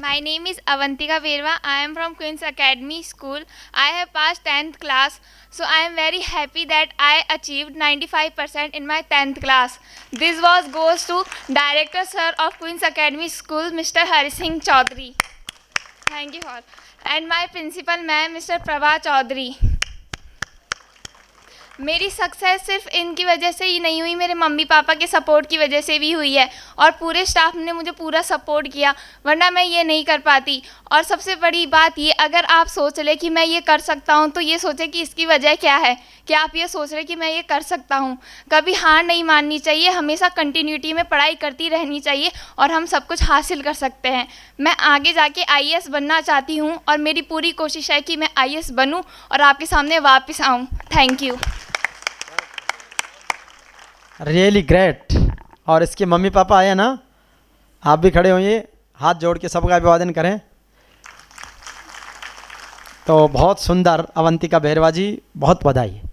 My name is Avantika Verma. I am from Queen's Academy School. I have passed 10th class, so I am very happy that I achieved 95% in my 10th class. This was goes to Director Sir of Queen's Academy School, Mr. Hari Singh Chaudhary. Thank you all. And my principal ma'am, Mr. Prabha Chaudhary. मेरी success सिर्फ इनकी वजह से ही नहीं हुई मेरे mummy papa के support की वजह से भी हुई है और पूरे स्टाफ ने मुझे पूरा सपोर्ट किया वरना मैं ये नहीं कर पाती और सबसे बड़ी बात ये अगर आप सोच ले कि मैं ये कर सकता हूँ तो ये सोचें कि इसकी वजह क्या है कि आप ये सोच रहे कि मैं ये कर सकता हूँ कभी हार नहीं माननी चाहिए हमेशा कंटिन्यूटी में पढ़ाई करती रहनी चाहिए और हम सब कुछ हासिल कर सकते हैं मैं आगे जाके आई बनना चाहती हूँ और मेरी पूरी कोशिश है कि मैं आई बनूँ और आपके सामने वापस आऊँ थैंक यू रियली ग्रेट और इसके मम्मी पापा आए ना आप भी खड़े होइए हाथ जोड़ के सबका अभिवादन करें तो बहुत सुंदर अवंतिका भैरवा जी बहुत बधाई